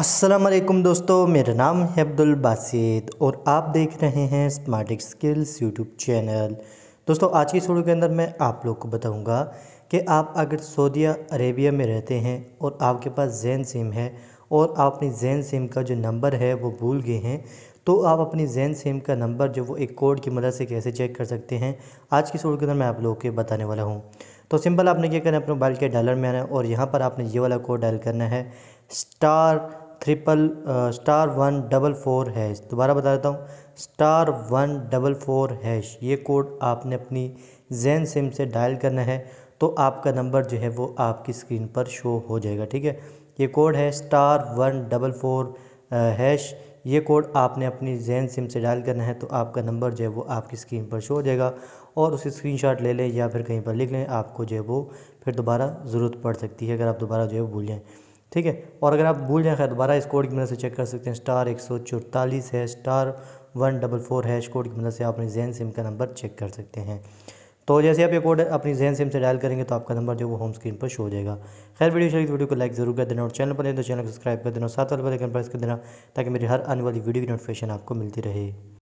असलम दोस्तों मेरा नाम है अब्दुल बासित और आप देख रहे हैं स्मार्ट स्किल्स यूट्यूब चैनल दोस्तों आज की वीडियो के अंदर मैं आप लोग को बताऊंगा कि आप अगर सऊदिया अरेबिया में रहते हैं और आपके पास जैन सिम है और आप अपनी जैन सिम का जो नंबर है वो भूल गए हैं तो आप अपनी जैन सिम का नंबर जो वो एक कोड की मदद से कैसे चेक कर सकते हैं आज की वीडियो के अंदर मैं आप लोगों के बताने वाला हूँ तो सिंपल आपने क्या करना है अपने मोबाइल के डॉलर में आना है और यहाँ पर आपने ये वाला कोड डायल करना है star triple star one double four hash दोबारा बता देता हूँ star one double four hash ये कोड आपने अपनी जैन सिम से डायल करना है तो आपका नंबर जो है वो आपकी स्क्रीन पर शो हो जाएगा ठीक है ये कोड है star one double four hash ये कोड आपने अपनी जैन सिम से डायल करना है तो आपका नंबर जो है वो आपकी स्क्रीन पर शो हो जाएगा और उसे स्क्रीनशॉट ले लें या फिर कहीं पर लिख लें आपको जो है वो फिर दोबारा ज़रूरत पड़ सकती है अगर आप दोबारा जो है भूल जाएँ ठीक है और अगर आप भूल जाए दोबारा इस कोड की मदद से चेक कर सकते हैं स्टार एक सौ चौतालीस है star one double four hash code की मदद से आप अपनी जैन सिम का नंबर चेक कर सकते हैं तो जैसे आप ये कोड अपनी जहन सिम से डायल करेंगे तो आपका नंबर जो वो होम स्क्रीन पर शो हो जाएगा खैर वीडियो शरीर तो वीडियो को लाइक जरूर कर देना और चैनल पर नहीं तो चैनल को सब्सक्राइब कर देना साथ वाले बेल प्रेस कर देना ताकि मेरी हर आने वाली वीडियो की नोटिफिकेशन आपको मिलती रहे